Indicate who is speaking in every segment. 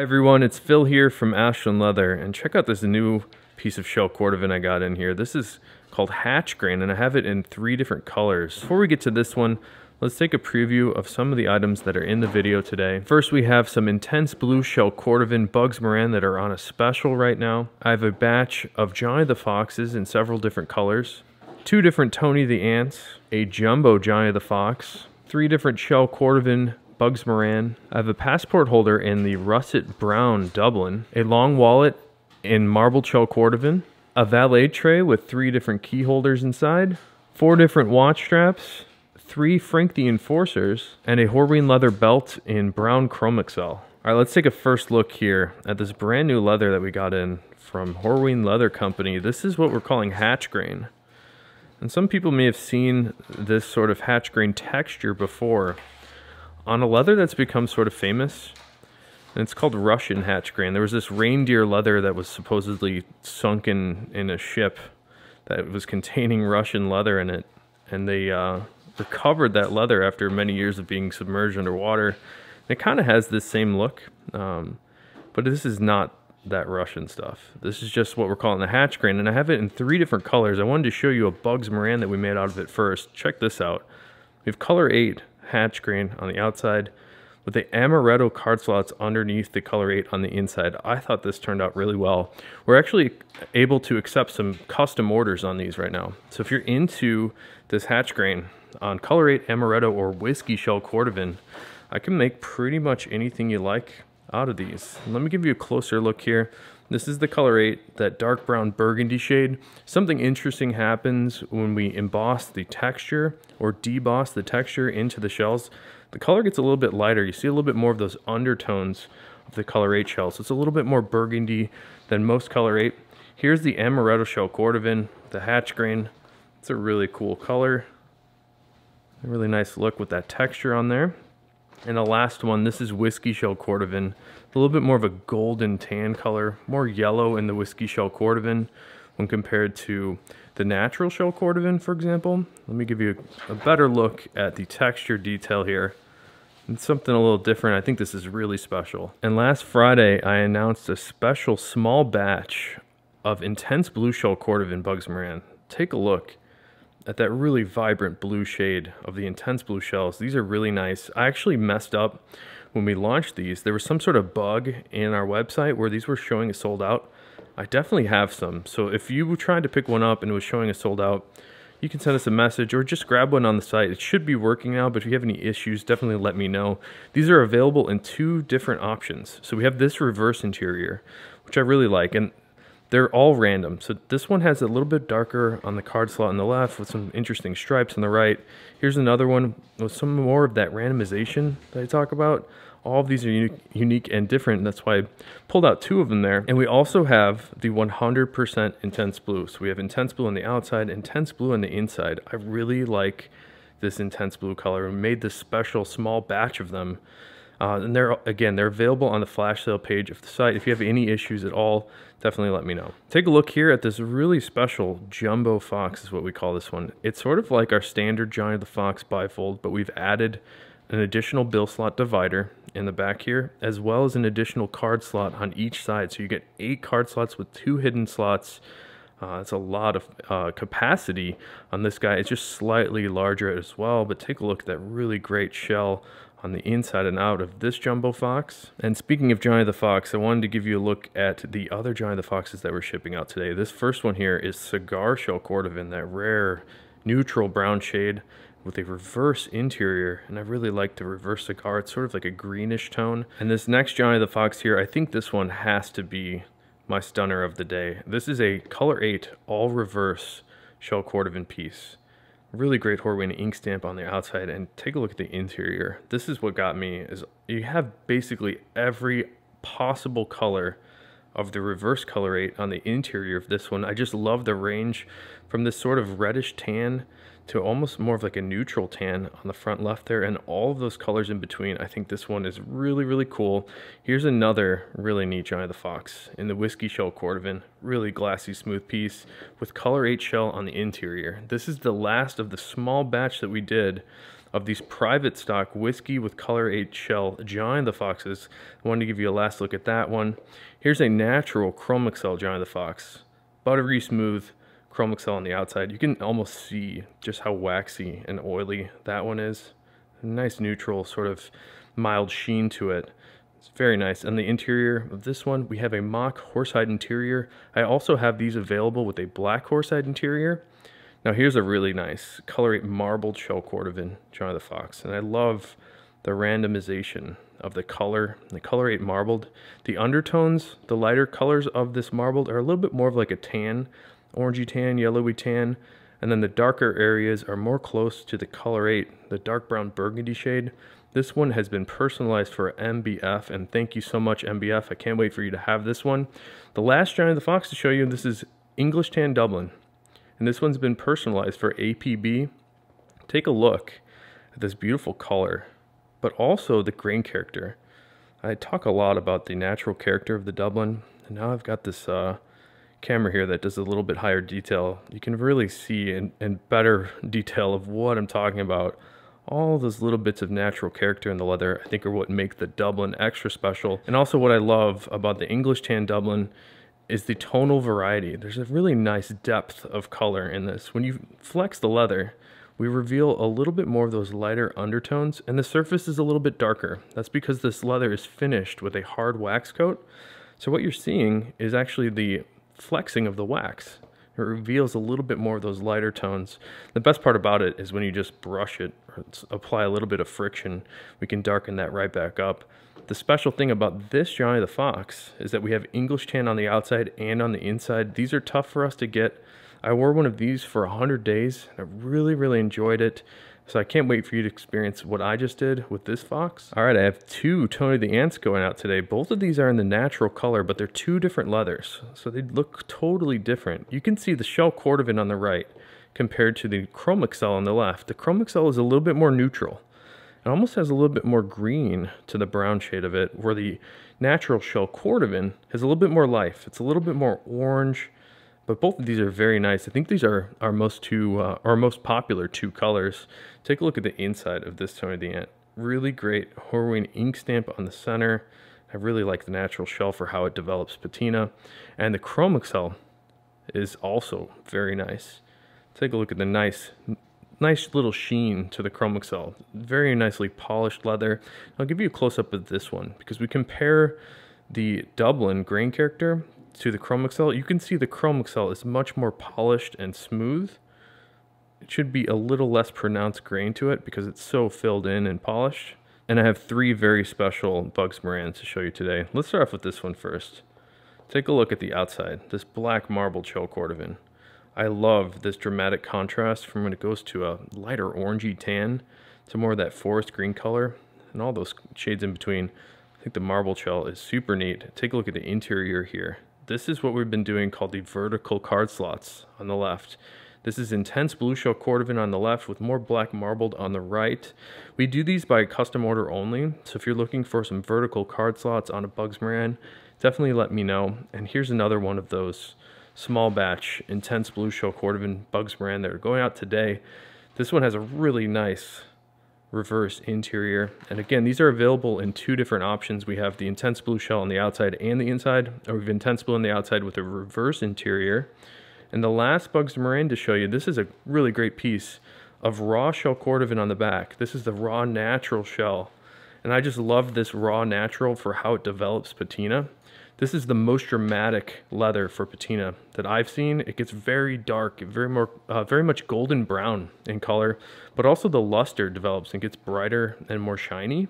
Speaker 1: Hi everyone, it's Phil here from Ashland Leather and check out this new piece of shell cordovan I got in here. This is called Hatch Grain and I have it in three different colors. Before we get to this one, let's take a preview of some of the items that are in the video today. First we have some intense blue shell cordovan Bugs Moran that are on a special right now. I have a batch of Johnny the Foxes in several different colors, two different Tony the Ants, a jumbo Johnny the Fox, three different shell cordovan Bugs Moran. I have a passport holder in the russet brown Dublin, a long wallet in marble shell cordovan, a valet tray with three different key holders inside, four different watch straps, three Frank the Enforcers, and a Horween leather belt in brown chrome excel. All right, let's take a first look here at this brand new leather that we got in from Horween Leather Company. This is what we're calling hatch grain. And some people may have seen this sort of hatch grain texture before on a leather that's become sort of famous. And it's called Russian hatch grain. There was this reindeer leather that was supposedly sunken in a ship that was containing Russian leather in it. And they uh, recovered that leather after many years of being submerged underwater. And it kind of has this same look, um, but this is not that Russian stuff. This is just what we're calling the hatch grain, and I have it in three different colors. I wanted to show you a Bugs Moran that we made out of it first. Check this out. We have color 8, hatch green on the outside with the amaretto card slots underneath the color 8 on the inside. I thought this turned out really well. We're actually able to accept some custom orders on these right now. So if you're into this hatch grain on color 8 amaretto or whiskey shell cordovan, I can make pretty much anything you like out of these. Let me give you a closer look here. This is the color 8, that dark brown burgundy shade. Something interesting happens when we emboss the texture or deboss the texture into the shells. The color gets a little bit lighter. You see a little bit more of those undertones of the color 8 shell. So it's a little bit more burgundy than most color 8. Here's the amaretto shell cordovan, the hatch grain. It's a really cool color. A really nice look with that texture on there. And the last one, this is whiskey shell cordovan a little bit more of a golden tan color, more yellow in the whiskey shell cordovan when compared to the natural shell cordovan, for example. Let me give you a better look at the texture detail here. It's something a little different. I think this is really special. And last Friday, I announced a special small batch of intense blue shell cordovan Bugs Moran. Take a look at that really vibrant blue shade of the intense blue shells. These are really nice. I actually messed up when we launched these, there was some sort of bug in our website where these were showing as sold out. I definitely have some. So if you tried to pick one up and it was showing as sold out, you can send us a message or just grab one on the site. It should be working now, but if you have any issues, definitely let me know. These are available in two different options. So we have this reverse interior, which I really like. And they're all random. So this one has a little bit darker on the card slot on the left with some interesting stripes on the right. Here's another one with some more of that randomization that I talk about. All of these are unique, unique and different. That's why I pulled out two of them there. And we also have the 100% intense blue. So we have intense blue on the outside, intense blue on the inside. I really like this intense blue color. We made this special small batch of them uh, and they're again they're available on the flash sale page of the site. If you have any issues at all, definitely let me know. Take a look here at this really special jumbo fox is what we call this one. It's sort of like our standard Giant of the Fox bifold, but we've added an additional bill slot divider in the back here, as well as an additional card slot on each side. So you get eight card slots with two hidden slots. Uh, it's a lot of uh, capacity on this guy. It's just slightly larger as well, but take a look at that really great shell on the inside and out of this Jumbo Fox. And speaking of Johnny the Fox, I wanted to give you a look at the other Johnny the Foxes that we're shipping out today. This first one here is Cigar Shell Cordovan, that rare neutral brown shade with a reverse interior and I really like the reverse cigar it's sort of like a greenish tone and this next Johnny the Fox here I think this one has to be my stunner of the day this is a color 8 all reverse shell cordovan piece really great Horween ink stamp on the outside and take a look at the interior. This is what got me is you have basically every possible color of the reverse colorate on the interior of this one. I just love the range from this sort of reddish tan to almost more of like a neutral tan on the front left there and all of those colors in between. I think this one is really, really cool. Here's another really neat Johnny the Fox in the Whiskey Shell Cordovan. Really glassy, smooth piece with color 8 shell on the interior. This is the last of the small batch that we did of these private stock whiskey with color 8 shell Johnny the Foxes. I wanted to give you a last look at that one. Here's a natural Chrome Excel Johnny the Fox. Buttery smooth, chrome excel on the outside you can almost see just how waxy and oily that one is nice neutral sort of mild sheen to it it's very nice and the interior of this one we have a mock horsehide interior i also have these available with a black horsehide interior now here's a really nice colorate marbled shell cordovan john the fox and i love the randomization of the color, the colorate marbled. The undertones, the lighter colors of this marbled are a little bit more of like a tan orangey tan, yellowy tan, and then the darker areas are more close to the color 8, the dark brown burgundy shade. This one has been personalized for MBF, and thank you so much, MBF. I can't wait for you to have this one. The last Giant of the Fox to show you, this is English Tan Dublin, and this one's been personalized for APB. Take a look at this beautiful color, but also the grain character. I talk a lot about the natural character of the Dublin, and now I've got this uh, camera here that does a little bit higher detail, you can really see in, in better detail of what I'm talking about. All those little bits of natural character in the leather, I think are what make the Dublin extra special. And also what I love about the English tan Dublin is the tonal variety. There's a really nice depth of color in this. When you flex the leather, we reveal a little bit more of those lighter undertones and the surface is a little bit darker. That's because this leather is finished with a hard wax coat. So what you're seeing is actually the flexing of the wax. It reveals a little bit more of those lighter tones. The best part about it is when you just brush it or apply a little bit of friction, we can darken that right back up. The special thing about this Johnny the Fox is that we have English tan on the outside and on the inside. These are tough for us to get. I wore one of these for 100 days and I really, really enjoyed it. So I can't wait for you to experience what I just did with this fox. All right, I have two Tony the Ants going out today. Both of these are in the natural color, but they're two different leathers. So they look totally different. You can see the shell cordovan on the right compared to the Chrome Excel on the left. The Chrome Excel is a little bit more neutral. It almost has a little bit more green to the brown shade of it, where the natural shell cordovan has a little bit more life. It's a little bit more orange, but both of these are very nice. I think these are our most two, uh, our most popular two colors. Take a look at the inside of this Tony the Ant. Really great Horween ink stamp on the center. I really like the natural shell for how it develops patina. And the Chrome Excel is also very nice. Take a look at the nice nice little sheen to the Chrome Excel. Very nicely polished leather. I'll give you a close up of this one because we compare the Dublin grain character to the Chrome Excel, you can see the Chrome Excel is much more polished and smooth. It should be a little less pronounced grain to it because it's so filled in and polished. And I have three very special Bugs Moran to show you today. Let's start off with this one first. Take a look at the outside, this black marble shell cordovan. I love this dramatic contrast from when it goes to a lighter orangey tan to more of that forest green color and all those shades in between. I think the marble shell is super neat. Take a look at the interior here. This is what we've been doing called the vertical card slots on the left. This is intense blue shell cordovan on the left with more black marbled on the right. We do these by custom order only, so if you're looking for some vertical card slots on a Bugs Moran, definitely let me know. And here's another one of those small batch intense blue shell cordovan Bugs Moran that are going out today. This one has a really nice reverse interior. And again, these are available in two different options. We have the intense blue shell on the outside and the inside, or we have intense blue on the outside with a reverse interior. And the last Bugs Moran to show you, this is a really great piece of raw shell cordovan on the back. This is the raw natural shell. And I just love this raw natural for how it develops patina. This is the most dramatic leather for patina that I've seen. It gets very dark, very more, uh, very much golden brown in color, but also the luster develops and gets brighter and more shiny.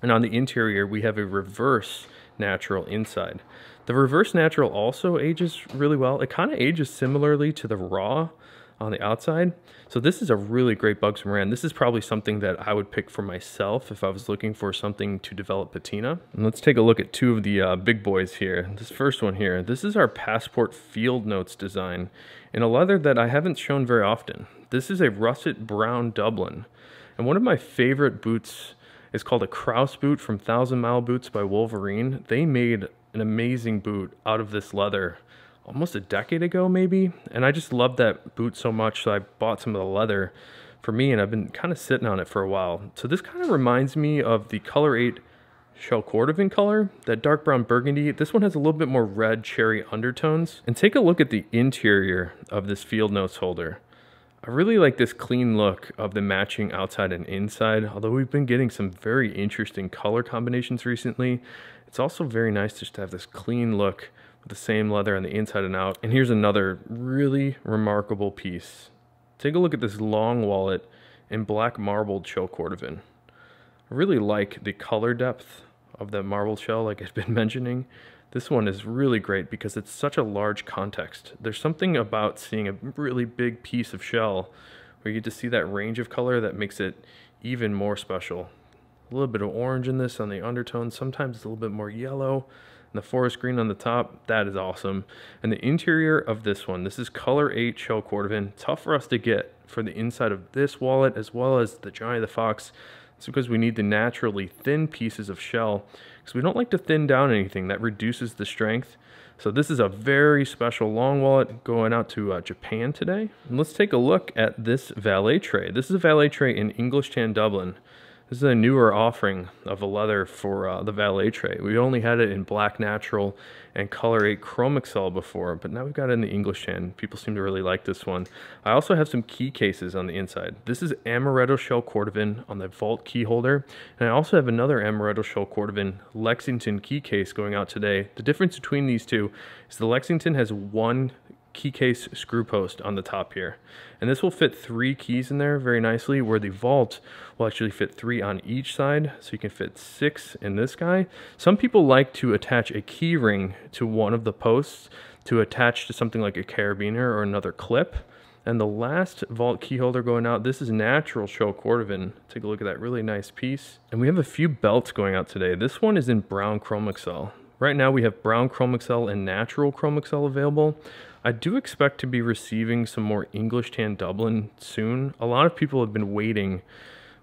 Speaker 1: And on the interior, we have a reverse natural inside. The reverse natural also ages really well. It kind of ages similarly to the raw on the outside. So this is a really great Bugs Moran. This is probably something that I would pick for myself if I was looking for something to develop patina. And let's take a look at two of the uh, big boys here. This first one here, this is our Passport Field Notes design in a leather that I haven't shown very often. This is a russet brown Dublin. And one of my favorite boots is called a Kraus boot from Thousand Mile Boots by Wolverine. They made an amazing boot out of this leather almost a decade ago, maybe. And I just loved that boot so much, so I bought some of the leather for me, and I've been kind of sitting on it for a while. So this kind of reminds me of the Color 8 Shell Cordovan color, that dark brown burgundy. This one has a little bit more red cherry undertones. And take a look at the interior of this Field Notes holder. I really like this clean look of the matching outside and inside, although we've been getting some very interesting color combinations recently. It's also very nice just to have this clean look with the same leather on the inside and out. And here's another really remarkable piece. Take a look at this long wallet in black marbled shell cordovan. I really like the color depth of that marble shell like I've been mentioning. This one is really great because it's such a large context. There's something about seeing a really big piece of shell where you get to see that range of color that makes it even more special. A little bit of orange in this on the undertone, sometimes it's a little bit more yellow, the forest green on the top, that is awesome. And the interior of this one, this is color 8 shell cordovan, tough for us to get for the inside of this wallet as well as the Johnny the Fox. It's because we need the naturally thin pieces of shell because we don't like to thin down anything. That reduces the strength. So this is a very special long wallet going out to uh, Japan today. And let's take a look at this valet tray. This is a valet tray in English Tan Dublin. This is a newer offering of a leather for uh, the valet tray. We only had it in black natural and color 8 chrome excel before, but now we've got it in the English tan. People seem to really like this one. I also have some key cases on the inside. This is amaretto shell cordovan on the vault key holder, and I also have another amaretto shell cordovan Lexington key case going out today. The difference between these two is the Lexington has one key case screw post on the top here. And this will fit three keys in there very nicely where the vault will actually fit three on each side. So you can fit six in this guy. Some people like to attach a key ring to one of the posts to attach to something like a carabiner or another clip. And the last vault key holder going out, this is natural show cordovan. Take a look at that really nice piece. And we have a few belts going out today. This one is in brown chrome excel. Right now we have brown Chrome Excel and natural Chrome Excel available. I do expect to be receiving some more English Tan Dublin soon. A lot of people have been waiting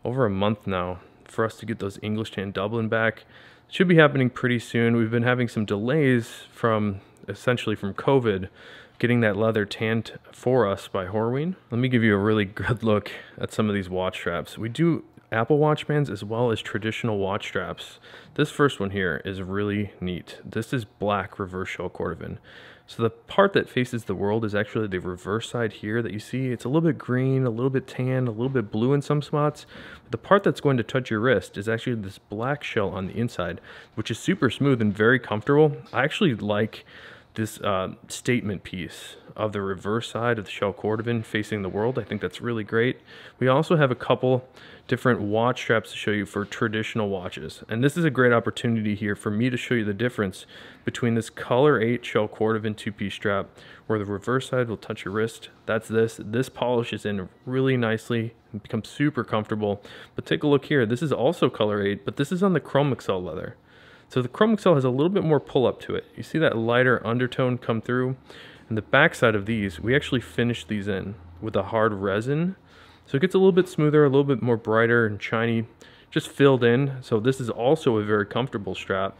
Speaker 1: over a month now for us to get those English Tan Dublin back. It should be happening pretty soon. We've been having some delays from essentially from COVID getting that leather tanned for us by Horween. Let me give you a really good look at some of these watch straps. We do Apple Watch bands as well as traditional watch straps. This first one here is really neat. This is black reverse shell cordovan. So the part that faces the world is actually the reverse side here that you see. It's a little bit green, a little bit tan, a little bit blue in some spots. But the part that's going to touch your wrist is actually this black shell on the inside, which is super smooth and very comfortable. I actually like this uh, statement piece of the reverse side of the shell cordovan facing the world. I think that's really great. We also have a couple different watch straps to show you for traditional watches. And this is a great opportunity here for me to show you the difference between this color 8 shell cordovan two-piece strap where the reverse side will touch your wrist. That's this. This polishes in really nicely and becomes super comfortable. But take a look here. This is also color 8, but this is on the Chrome Excel leather. So the Chrome Excel has a little bit more pull up to it. You see that lighter undertone come through? And the backside of these, we actually finished these in with a hard resin. So it gets a little bit smoother, a little bit more brighter and shiny, just filled in. So this is also a very comfortable strap.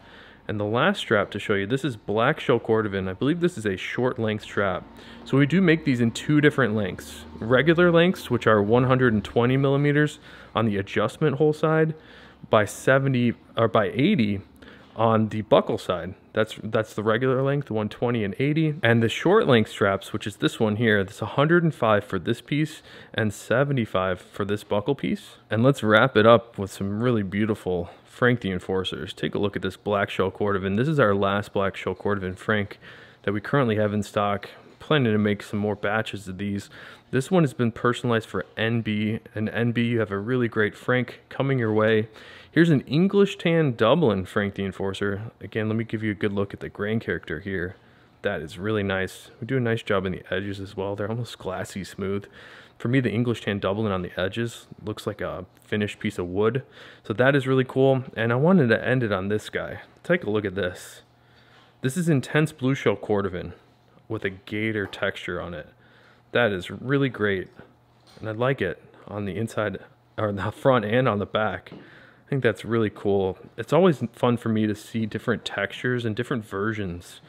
Speaker 1: And the last strap to show you, this is black shell cordovan. I believe this is a short length strap. So we do make these in two different lengths. Regular lengths, which are 120 millimeters on the adjustment hole side by 70 or by 80 on the buckle side. That's that's the regular length, 120 and 80. And the short length straps, which is this one here, that's 105 for this piece and 75 for this buckle piece. And let's wrap it up with some really beautiful Frank the Enforcers. Take a look at this black shell cordovan. This is our last black shell cordovan Frank that we currently have in stock planning to make some more batches of these. This one has been personalized for NB, and NB, you have a really great Frank coming your way. Here's an English tan Dublin Frank the Enforcer. Again, let me give you a good look at the grain character here. That is really nice. We do a nice job in the edges as well. They're almost glassy smooth. For me, the English tan Dublin on the edges looks like a finished piece of wood. So that is really cool. And I wanted to end it on this guy. Take a look at this. This is intense blue shell cordovan with a gator texture on it. That is really great. And I like it on the inside or the front and on the back. I think that's really cool. It's always fun for me to see different textures and different versions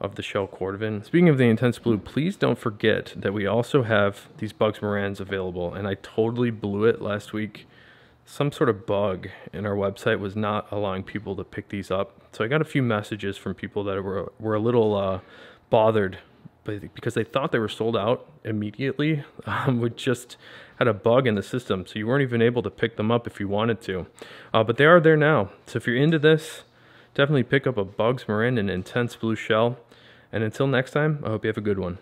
Speaker 1: of the shell cordovan. Speaking of the intense blue, please don't forget that we also have these Bugs Morans available and I totally blew it last week. Some sort of bug in our website was not allowing people to pick these up. So I got a few messages from people that were, were a little uh, bothered because they thought they were sold out immediately. Um, we just had a bug in the system, so you weren't even able to pick them up if you wanted to. Uh, but they are there now. So if you're into this, definitely pick up a Bugs Marin and Intense Blue Shell. And until next time, I hope you have a good one.